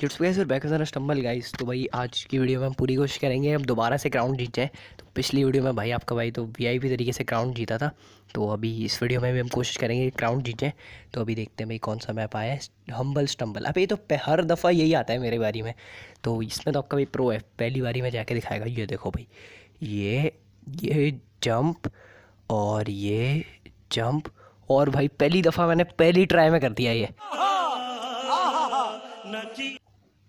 zits गैस और बैक सारा स्टम्बल गाइस तो भाई आज की वीडियो में हम पूरी कोशिश करेंगे हम दोबारा से क्राउन जीत जाए तो पिछली वीडियो में भाई आपका भाई तो वीआईपी तरीके से क्राउन जीता था तो अभी इस वीडियो में भी हम कोशिश करेंगे क्राउन जीत जाए तो अभी देखते हैं भाई कौन सा मैप आया है हम्बल स्टम्बल अब ये तो हर दफ़ा यही आता है मेरे बारी में तो इसमें तो आपका भाई प्रो है पहली बारी में जाके दिखाएगा ये देखो भाई ये ये जंप और ये जंप और भाई पहली दफ़ा मैंने पहली ट्राई में कर दिया ये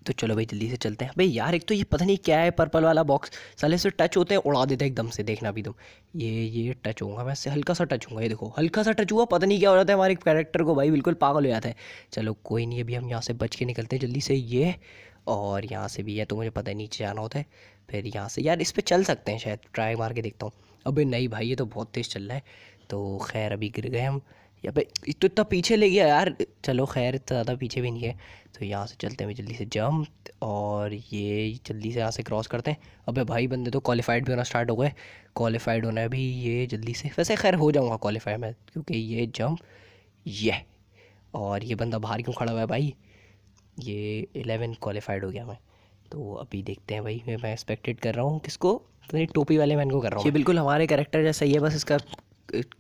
तो चलो भाई जल्दी से चलते हैं भाई यार एक तो ये पता नहीं क्या है पर्पल वाला बॉक्स साले से टच होते हैं उड़ा देते हैं एकदम से देखना भी तुम ये ये टच होगा मैं इससे हल्का सा टच होगा ये देखो हल्का सा टच हुआ पता नहीं क्या हो जाता है हमारे कैरेक्टर को भाई बिल्कुल पागल हो जाता है चलो कोई नहीं अभी हम यहाँ से बच के निकलते हैं जल्दी से ये और यहाँ से भी है तो मुझे पता है नीचे जाना होता है फिर यहाँ से यार इस पर चल सकते हैं शायद ट्राई मार के देखता हूँ अबे नहीं भाई ये तो बहुत तेज़ चल रहा है तो खैर अभी गिर गए हम या भाई तो इतना पीछे ले गया यार चलो खैर इतना ज़्यादा पीछे भी नहीं है तो यहाँ से चलते हैं जल्दी से जम और ये जल्दी से यहाँ से क्रॉस करते हैं अबे भाई बंदे तो क्वालिफाइड भी होना स्टार्ट हो गए क्वालिफाइड होना है भी ये जल्दी से वैसे खैर हो जाऊँगा क्वालिफाई में क्योंकि ये जम ये और ये बंदा बाहर क्यों खड़ा हुआ है भाई ये एलेवन क्वालिफाइड हो गया मैं तो अभी देखते हैं भाई मैं एक्सपेक्टेड कर रहा हूँ किसको तो टोपी वाले मैन को कर रहा हूँ ये बिल्कुल हमारे करेक्टर जैसा ही है बस इसका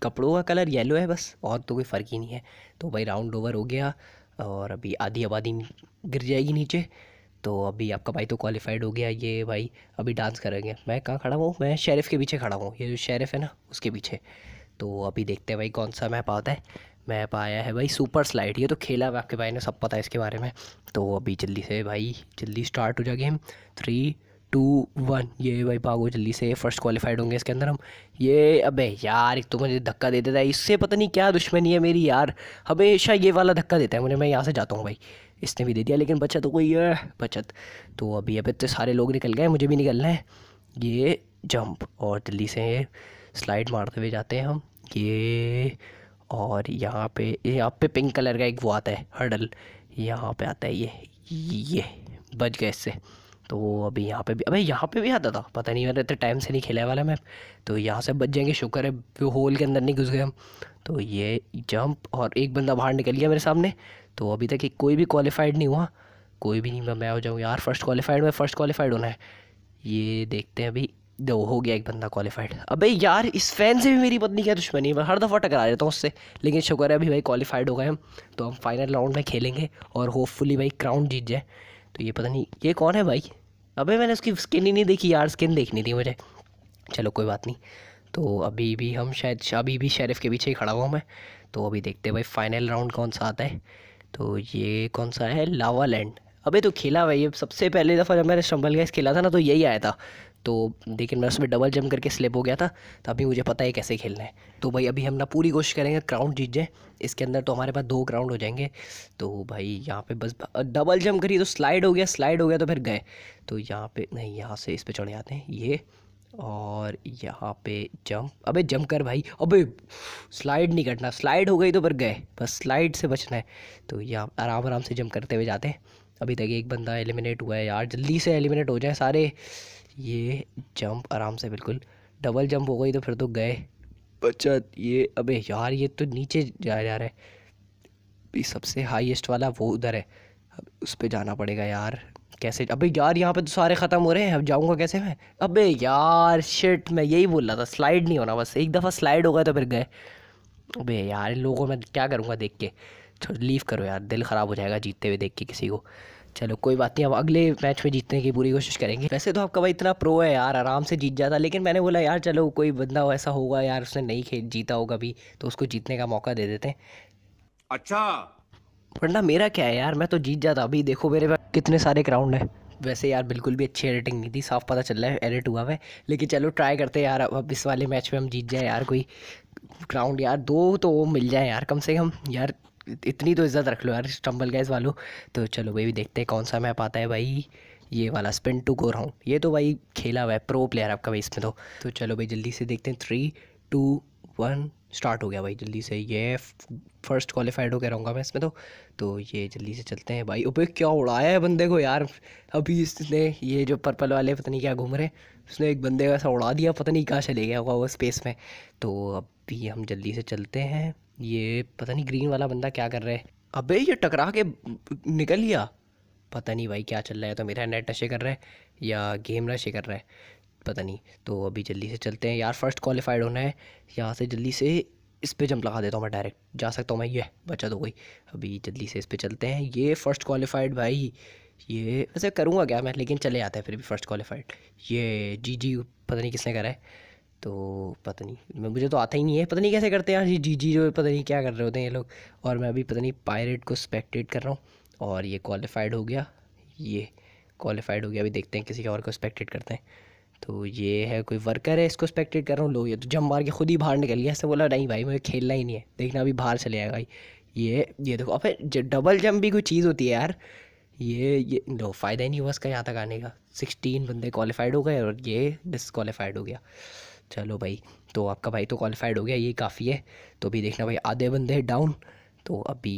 कपड़ों का कलर येलो है बस और तो कोई फ़र्क ही नहीं है तो भाई राउंड ओवर हो गया और अभी आधी आबादी गिर जाएगी नीचे तो अभी आपका भाई तो क्वालिफाइड हो गया ये भाई अभी डांस करेंगे मैं कहाँ खड़ा हूँ मैं शेरफ के पीछे खड़ा हूँ ये जो शेरफ है ना उसके पीछे तो अभी देखते हैं भाई कौन सा मैप आता है मैप आया है भाई सुपर स्लाइड ये तो खेला है आपके भाई ने सब पता है इसके बारे में तो अभी जल्दी से भाई जल्दी स्टार्ट हो जाए गेम थ्री टू वन ये भाई भागो जल्दी से फर्स्ट क्वालिफाइड होंगे इसके अंदर हम ये अबे यार एक तो मुझे धक्का दे देता है इससे पता नहीं क्या दुश्मनी है मेरी यार हमेशा ये वाला धक्का देता है मुझे मैं यहाँ से जाता हूँ भाई इसने भी दे दिया लेकिन बचत हो गई है बचत तो अभी अब इतने तो सारे लोग निकल गए मुझे भी निकलना है ये जंप और जल्दी से स्लाइड मारते हुए जाते हैं हम ये और यहाँ पे यहाँ पे पिंक कलर का एक वो आता है हर्डल यहाँ पे आता है ये ये बच गए इससे तो अभी यहाँ पे भी अबे यहाँ पे भी आता था पता नहीं मैंने इतने टाइम से नहीं खेला वाला मैं तो यहाँ से बच जाएंगे शुक्र है वो होल के अंदर नहीं घुस गए हम तो ये जंप और एक बंदा बाहर निकल गया मेरे सामने तो अभी तक कोई भी क्वालिफाइड नहीं हुआ कोई भी नहीं मैं मैं हो जाऊँ यार फर्स्ट क्वालिफाइड में फ़र्स्ट क्वालिफाइड होना है ये देखते हैं अभी दो हो गया एक बंदा क्वालिफाइड अबे यार इस फैन से भी मेरी पत्नी क्या दुश्मनी मैं हर दफ़ा टकरा देता हूँ उससे लेकिन शुक्र है अभी भाई क्वालिफाइड हो गए हम तो हम फाइनल राउंड में खेलेंगे और होपफुली भाई क्राउन जीत जाए तो ये पता नहीं ये कौन है भाई अबे मैंने उसकी स्किन ही नहीं देखी यार स्किन देखनी थी मुझे चलो कोई बात नहीं तो अभी भी हम शायद अभी भी शेरिफ के पीछे ही खड़ा हुआ मैं तो अभी देखते हैं भाई फाइनल राउंड कौन सा आता है तो ये कौन सा है लावा लैंड अबे तो खेला भाई ये सबसे पहले दफ़ा जब मैंने स्टम्बल गैस खेला था ना तो यही आया था तो लेकिन मैं उसमें डबल जंप करके स्लिप हो गया था तो अभी मुझे पता है कैसे खेलना है तो भाई अभी हम ना पूरी कोशिश करेंगे क्राउंड जीत जाए इसके अंदर तो हमारे पास दो क्राउंड हो जाएंगे तो भाई यहाँ पे बस डबल जंप करिए तो स्लाइड हो गया स्लाइड हो गया तो फिर गए तो यहाँ पे नहीं यहाँ से इस पर चढ़े आते हैं ये और यहाँ पे जंप अबे जंप कर भाई अबे स्लाइड नहीं करना स्लाइड हो गई तो फिर गए बस स्लाइड से बचना है तो यहाँ आराम आराम से जंप करते हुए जाते हैं अभी तक एक बंदा एलिमिनेट हुआ है यार जल्दी से एलिमिनेट हो जाए सारे ये जंप आराम से बिल्कुल डबल जंप हो गई तो फिर तो गए बच्चा ये अबे यार ये तो नीचे जाया जा रहा है भी सबसे हाईएस्ट वाला वो उधर है अब उस पर जाना पड़ेगा यार कैसे अबे यार यहाँ पे तो सारे ख़त्म हो रहे हैं अब जाऊँगा कैसे मैं अबे यार शिट मैं यही बोल रहा था स्लाइड नहीं होना बस एक दफ़ा स्लाइड हो गया तो फिर गए अबे यार इन लोगों मैं क्या करूँगा देख के लीव करो यार दिल ख़राब हो जाएगा जीतते हुए देख के किसी को चलो कोई बात नहीं हम अगले मैच में जीतने की पूरी कोशिश करेंगे वैसे तो आपका भाई इतना प्रो है यार आराम से जीत जाता लेकिन मैंने बोला यार चलो कोई बंदा ऐसा होगा यार उसने नहीं खेल जीता होगा भी तो उसको जीतने का मौका दे देते हैं अच्छा वरना मेरा क्या है यार मैं तो जीत जाता अभी देखो मेरे पास कितने सारे ग्राउंड है वैसे यार बिल्कुल भी अच्छी एडिटिंग नहीं थी साफ पता चल रहा है एडिट हुआ है लेकिन चलो ट्राई करते हैं यार अब इस वाले मैच में हम जीत जाए यार कोई ग्राउंड यार दो तो मिल जाए यार कम से कम यार इतनी तो इज्जत रख लो यार स्टम्बल गैस वालों तो चलो भाई देखते हैं कौन सा मैप आता है भाई ये वाला स्पिन टू गो हूँ ये तो भाई खेला हुआ है प्रो प्लेयर आपका भाई इसमें तो तो चलो भाई जल्दी से देखते हैं थ्री टू वन स्टार्ट हो गया भाई जल्दी से ये फर्स्ट क्वालिफाइड होकर रहूँगा मैं इसमें तो तो ये जल्दी से चलते हैं भाई अबे क्या उड़ाया है बंदे को यार अभी इसने ये जो पर्पल वाले पता नहीं क्या घूम रहे उसने एक बंदे को ऐसा उड़ा दिया पता नहीं कहाँ चले गया होगा वो स्पेस में तो अभी हम जल्दी से चलते हैं ये पता नहीं ग्रीन वाला बंदा क्या कर रहा है अबे ये टकरा के निकल गया पता नहीं भाई क्या चल रहा है तो मेरा नेट नशे कर रहा है या गेम नशे कर रहा है पता नहीं तो अभी जल्दी से चलते हैं यार फर्स्ट क्वालिफाइड होना है यहाँ से जल्दी से इस पर जंप लगा देता हूँ मैं डायरेक्ट जा सकता हूँ मैं ये बचा दो कोई अभी जल्दी से इस पर चलते हैं ये फ़र्स्ट क्वालिफाइड भाई ये वैसे करूँगा क्या मैं लेकिन चले आते हैं फिर भी फ़र्स्ट क्वालिफाइड ये जी जी पता नहीं किसने करा है तो पता नहीं मैं मुझे तो आता ही नहीं है पता नहीं कैसे करते हैं यार जी जी जो पता नहीं क्या कर रहे होते हैं ये लोग और मैं अभी पता नहीं पायरेट को स्पेक्टेट कर रहा हूँ और ये क्वालिफाइड हो गया ये क्वालिफाइड हो गया अभी देखते हैं किसी और को स्पेक्टेट करते हैं तो ये है कोई वर्कर है इसको स्पेक्टेट कर रहा हूँ लोग ये तो जम मार के खुद ही बाहर निकल गया ऐसे बोला नहीं भाई मुझे खेलना ही नहीं है देखना अभी बाहर चले आएगा भाई ये ये देखो अब डबल जंप भी कोई चीज़ होती है यार ये ये दो फ़ायदा ही नहीं हुआ इसका यहाँ तक आने का सिक्सटीन बंदे क्वालिफाइड हो गए और ये डिसक्वालीफाइड हो गया चलो भाई तो आपका भाई तो क्वालिफाइड हो गया ये काफ़ी है तो अभी देखना भाई आधे बंदे डाउन तो अभी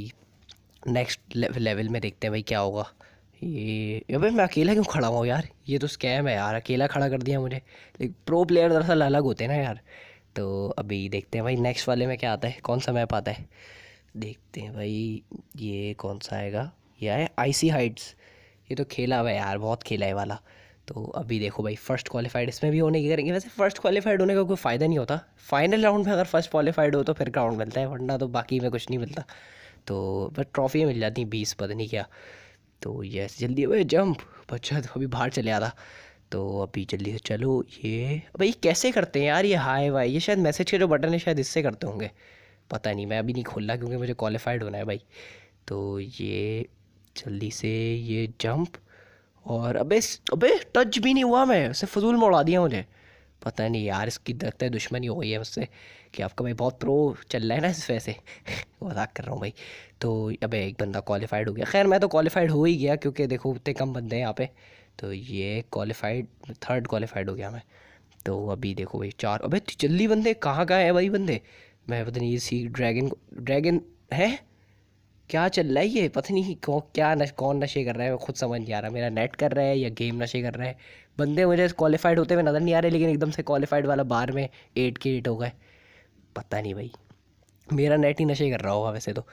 नेक्स्ट लेवल में देखते हैं भाई क्या होगा ये अबे मैं अकेला क्यों खड़ा हुआ यार ये तो स्कैम है यार अकेला खड़ा कर दिया मुझे लेकिन प्रो प्लेयर दरअसल अलग होते हैं ना यार तो अभी देखते हैं भाई नेक्स्ट वाले में क्या आता है कौन सा मैप आता है देखते हैं भाई ये कौन सा आएगा ये आई आईसी हाइट्स ये तो खेला हुआ है यार बहुत खेला है वाला तो अभी देखो भाई फर्स्ट क्वालिफाइड इसमें भी होने की करेंगे वैसे फर्स्ट क्वालिफाइड होने का कोई फ़ायदा नहीं होता फाइनल राउंड में अगर फर्स्ट क्वालिफाइड हो तो फिर ग्राउंड मिलता है वरना तो बाकी में कुछ नहीं मिलता तो बस ट्रॉफियाँ मिल जाती हैं बीस पता नहीं क्या तो यस जल्दी भाई जंप बच्चा तो अभी बाहर चले आता तो अभी जल्दी से चलो ये भाई कैसे करते हैं यार ये हाय वाई ये शायद मैसेज के जो बटन है शायद इससे करते होंगे पता नहीं मैं अभी नहीं खोल रहा क्योंकि मुझे क्वालिफाइड होना है भाई तो ये जल्दी से ये जंप और अबे अबे टच भी नहीं हुआ मैं उसे फजूल में उड़ा दिया मुझे पता नहीं यार इसकी दर्द तो है दुश्मनी हो गई है उससे कि आपका भाई बहुत प्रो चल रहा है ना इस वैसे मजाक कर रहा हूँ भाई तो अबे एक बंदा क्वालिफाइड हो गया खैर मैं तो क्वालिफाइड हो ही गया क्योंकि देखो उतने कम बंदे हैं यहाँ पे तो ये क्वालिफाइड थर्ड क्वालिफाइड हो गया मैं तो अभी देखो भाई चार अबे जल्दी बंदे कहाँ कहाँ है भाई बंदे मैं पता नहीं इसी ड्रैगन ड्रैगन है क्या चल रहा है ये पता नहीं कौन क्या नश, कौन नशे कर रहा है मैं खुद समझ नहीं आ रहा मेरा नेट कर रहा है या गेम नशे कर रहा है बंदे मुझे क्वालिफाइड होते हुए नज़र नहीं आ रहे लेकिन एकदम से क्वालिफाइड वाला बार में एट के एट हो गए पता नहीं भाई मेरा नेट ही नशे कर रहा होगा वैसे तो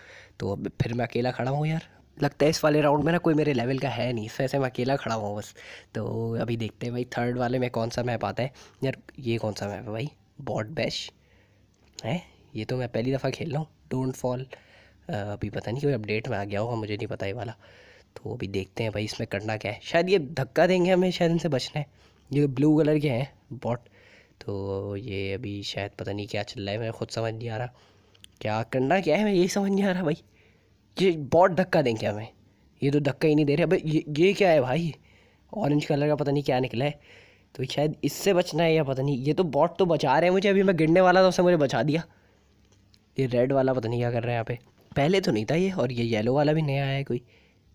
तो अब फिर मैं अकेला खड़ा हूँ यार लगता है इस वाले राउंड में ना कोई मेरे लेवल का है नहीं इस वैसे मैं अकेला खड़ा हुआ बस तो अभी देखते हैं भाई थर्ड वाले में कौन सा मैप आता है यार ये कौन सा मैप है भाई बॉड बैश है ये तो मैं पहली दफ़ा खेल रहा हूँ डोंट फॉल अभी पता नहीं कोई अपडेट में आ गया होगा मुझे नहीं पता ये वाला तो अभी देखते हैं भाई इसमें करना क्या है शायद ये धक्का देंगे हमें शायद इनसे बचना है ये ब्लू कलर के हैं बॉट तो ये अभी शायद पता नहीं क्या चल रहा है मैं खुद समझ नहीं आ रहा क्या करना क्या है मैं यही समझ नहीं आ रहा भाई ये बॉट धक्का देंगे हमें ये तो धक्का ही नहीं दे रहे अब ये ये क्या है भाई ऑरेंज कलर का पता नहीं क्या निकला है तो शायद इससे बचना है या पता नहीं ये तो बॉट तो बचा रहे हैं मुझे अभी मैं गिरने वाला था उससे मुझे बचा दिया ये रेड वाला पता नहीं क्या कर रहा है यहाँ पे पहले तो नहीं था ये और ये येलो वाला भी नया है कोई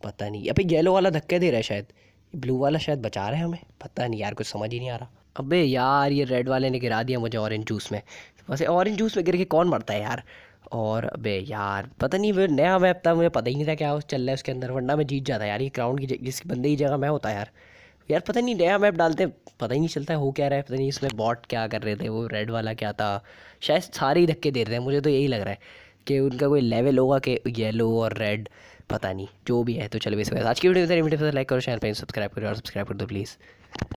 पता नहीं अबे येलो वाला धक्के दे रहा है शायद ब्लू वाला शायद बचा रहा है हमें पता नहीं यार कुछ समझ ही नहीं आ रहा अबे यार ये रेड वाले ने गिरा दिया मुझे ऑरेंज जूस में वैसे ऑरेंज जूस में गिर के कौन मरता है यार और अबे यार पता नहीं वो नया मैप था मुझे पता ही नहीं था क्या चल रहा है उसके अंदर वरना मैं जीत जाता यार ये क्राउंड की जिस बंदे की जगह मैं होता यार यार पता नहीं नया मैप डालते हैं पता ही नहीं चलता है हो क्या रहा है पता नहीं इसमें बॉट क्या कर रहे थे वो रेड वाला क्या था शायद सारे ही धक्के दे रहे हैं मुझे तो यही लग रहा है कि उनका कोई लेवल होगा कि येलो और रेड पता नहीं जो भी है तो चलो इस वजह आज की वीडियो में लाइक तो करो चैनल पर सब्सक्राइब करो और सब्सक्राइब कर दो प्लीज़